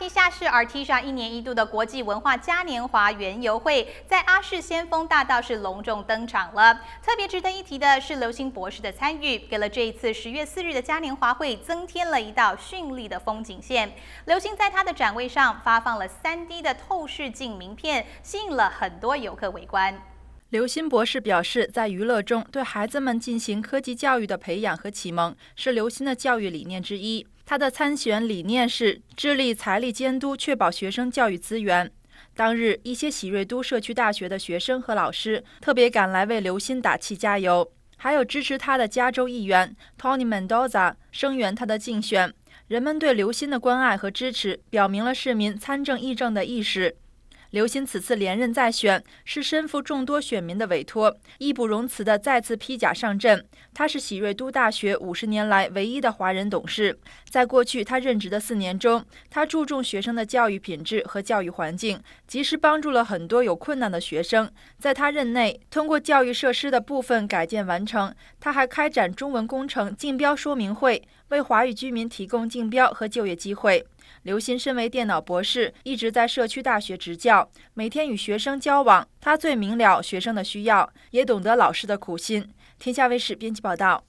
地下是 Artisa 一年一度的国际文化嘉年华园游会，在阿市先锋大道是隆重登场了。特别值得一提的是，刘星博士的参与，给了这一次十月四日的嘉年华会增添了一道绚丽的风景线。刘星在他的展位上发放了三 d 的透视镜名片，吸引了很多游客围观。刘星博士表示，在娱乐中对孩子们进行科技教育的培养和启蒙，是刘星的教育理念之一。他的参选理念是致力财力监督，确保学生教育资源。当日，一些喜瑞都社区大学的学生和老师特别赶来为刘鑫打气加油，还有支持他的加州议员 Tony m e n d o z a 声援他的竞选。人们对刘鑫的关爱和支持，表明了市民参政议政的意识。刘鑫此次连任再选，是身负众多选民的委托，义不容辞地再次披甲上阵。他是喜瑞都大学五十年来唯一的华人董事。在过去他任职的四年中，他注重学生的教育品质和教育环境，及时帮助了很多有困难的学生。在他任内，通过教育设施的部分改建完成，他还开展中文工程竞标说明会，为华裔居民提供竞标和就业机会。刘鑫身为电脑博士，一直在社区大学执教，每天与学生交往，他最明了学生的需要，也懂得老师的苦心。天下卫视编辑报道。